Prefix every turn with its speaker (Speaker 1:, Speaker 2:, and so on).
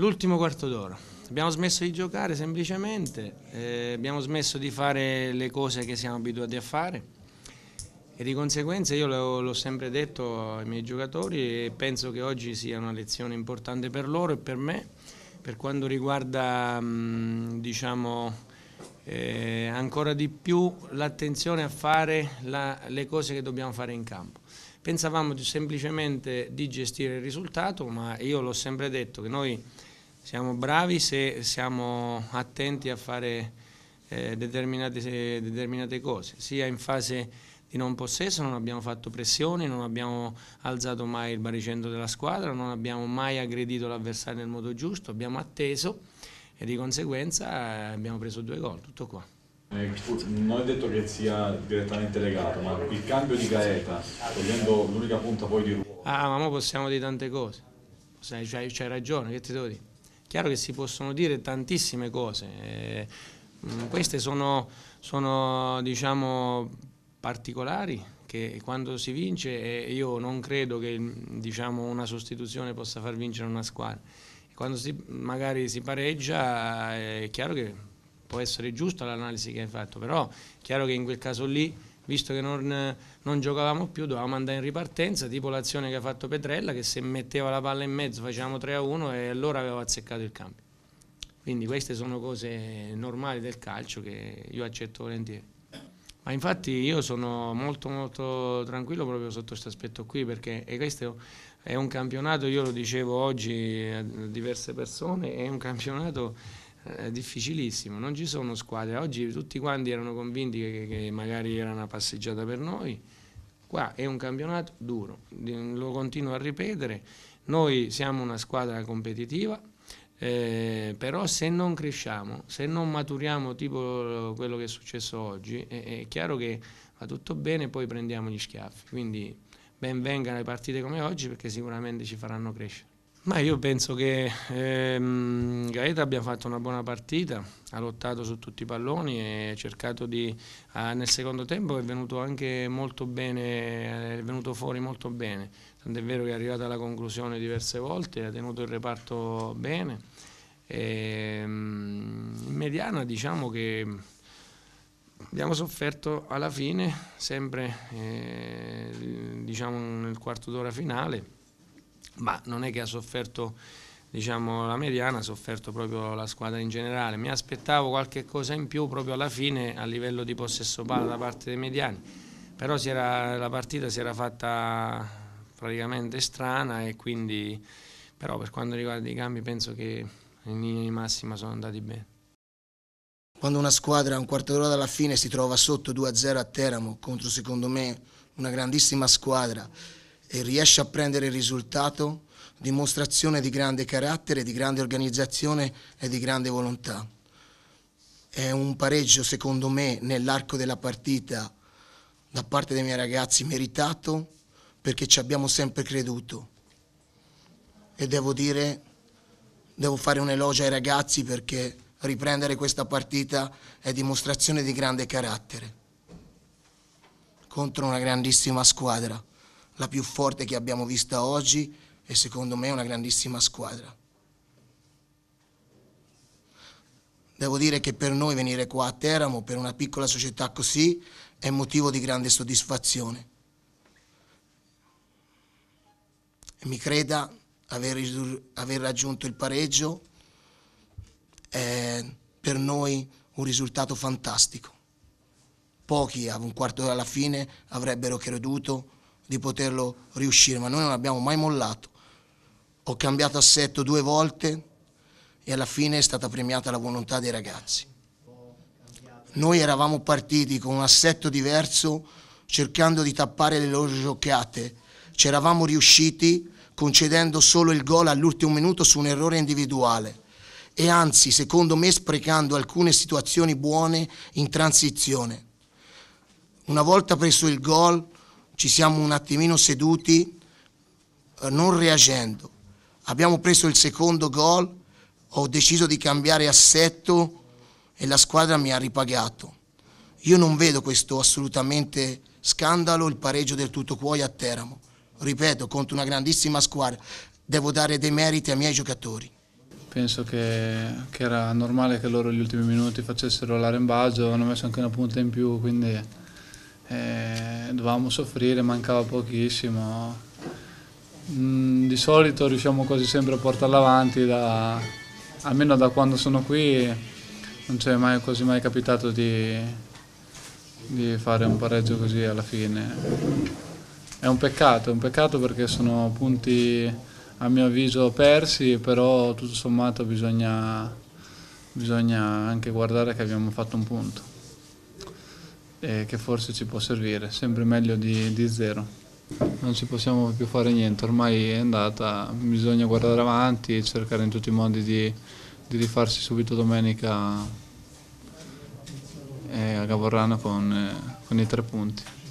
Speaker 1: L'ultimo quarto d'ora. Abbiamo smesso di giocare semplicemente, eh, abbiamo smesso di fare le cose che siamo abituati a fare e di conseguenza io l'ho sempre detto ai miei giocatori e penso che oggi sia una lezione importante per loro e per me per quanto riguarda mm, diciamo, eh, ancora di più l'attenzione a fare la, le cose che dobbiamo fare in campo. Pensavamo semplicemente di gestire il risultato ma io l'ho sempre detto che noi siamo bravi se siamo attenti a fare eh, determinate, determinate, cose, sia in fase di non possesso non abbiamo fatto pressioni, non abbiamo alzato mai il baricentro della squadra, non abbiamo mai aggredito l'avversario nel modo giusto, abbiamo atteso e di conseguenza eh, abbiamo preso due gol, tutto qua.
Speaker 2: Eh, non è detto che sia direttamente legato, ma il cambio di Gaeta, togliendo
Speaker 3: l'unica punta poi di Ruolo.
Speaker 1: Ah, ma possiamo dire tante cose, c'hai ragione, che ti devo dire? Chiaro che si possono dire tantissime cose, eh, mm, queste sono, sono diciamo, particolari che quando si vince eh, io non credo che diciamo, una sostituzione possa far vincere una squadra. Quando si, magari si pareggia eh, è chiaro che può essere giusta l'analisi che hai fatto, però è chiaro che in quel caso lì visto che non, non, giocavamo più dovevamo andare in ripartenza, tipo l'azione che ha fatto Petrella che se metteva la palla in mezzo facevamo 3-1 a e allora avevo azzeccato il cambio. Quindi queste sono cose normali del calcio che io accetto volentieri. Ma infatti io sono molto molto tranquillo proprio sotto questo aspetto qui perché questo è un campionato, io lo dicevo oggi a diverse persone, è un campionato è difficilissimo, non ci sono squadre. Oggi tutti quanti erano convinti che, che, magari era una passeggiata per noi. Qua è un campionato duro, lo continuo a ripetere. Noi siamo una squadra competitiva, eh, però se non cresciamo, se non maturiamo tipo eh, quello che è successo oggi, è, è chiaro che va tutto bene e poi prendiamo gli schiaffi. Quindi ben vengano le partite come oggi perché sicuramente ci faranno crescere. Ma io penso che ehm, Gaeta abbia fatto una buona partita, ha lottato su tutti i palloni e ha cercato di, ah, nel secondo tempo è venuto anche molto bene, eh, è venuto fuori molto bene, tant'è vero che è arrivata alla conclusione diverse volte, ha tenuto il reparto bene. E, ehm, in mediana diciamo che abbiamo sofferto alla fine, sempre eh, diciamo nel quarto d'ora finale ma non è che ha sofferto diciamo, la mediana, ha sofferto proprio la squadra in generale. Mi aspettavo qualche cosa in più proprio alla fine a livello di possesso palla da parte dei mediani, però era, la partita si era fatta praticamente strana e quindi però per quanto riguarda i cambi penso che in linea di massima sono andati bene.
Speaker 3: Quando una squadra a un quarto d'ora dalla fine si trova sotto 2-0 a Teramo contro secondo me una grandissima squadra e riesce a prendere il risultato, dimostrazione di grande carattere, di grande organizzazione e di grande volontà. È un pareggio, secondo me, nell'arco della partita da parte dei miei ragazzi meritato perché ci abbiamo sempre creduto. E devo dire, devo fare un elogio ai ragazzi perché riprendere questa partita è dimostrazione di grande carattere contro una grandissima squadra la più forte che abbiamo visto oggi e secondo me è una grandissima squadra. Devo dire che per noi venire qua a Teramo, per una piccola società così, è motivo di grande soddisfazione. E mi creda, aver, aver raggiunto il pareggio è per noi un risultato fantastico. Pochi, a un quarto alla fine, avrebbero creduto di poterlo riuscire, ma noi non abbiamo mai mollato. Ho cambiato assetto due volte e alla fine è stata premiata la volontà dei ragazzi. Noi eravamo partiti con un assetto diverso, cercando di tappare le loro giocate. C'eravamo riusciti concedendo solo il gol all'ultimo minuto su un errore individuale e anzi, secondo me, sprecando alcune situazioni buone in transizione. Una volta preso il gol, ci siamo un attimino seduti, eh, non reagendo. Abbiamo preso il secondo gol, ho deciso di cambiare assetto e la squadra mi ha ripagato. Io non vedo questo assolutamente scandalo, il pareggio del tutto cuoio a Teramo. Ripeto, contro una grandissima squadra. Devo dare dei meriti ai miei giocatori.
Speaker 2: Penso che, che era normale che loro negli ultimi minuti facessero l'arembaggio, hanno messo anche una punta in più, quindi eh, dovevamo soffrire, mancava pochissimo. Mm, di solito riusciamo quasi sempre a portarla avanti, da, almeno da quando sono qui non c'è mai quasi mai capitato di, di fare un pareggio così alla fine. È un peccato, è un peccato perché sono punti a mio avviso persi, però tutto sommato bisogna, bisogna anche guardare che abbiamo fatto un punto eh, che forse ci può servire, sempre meglio di, di zero. Non ci possiamo più fare niente, ormai è andata, bisogna guardare avanti e cercare in tutti i modi di, di rifarsi subito domenica a Gavorrano con, eh, con i tre punti.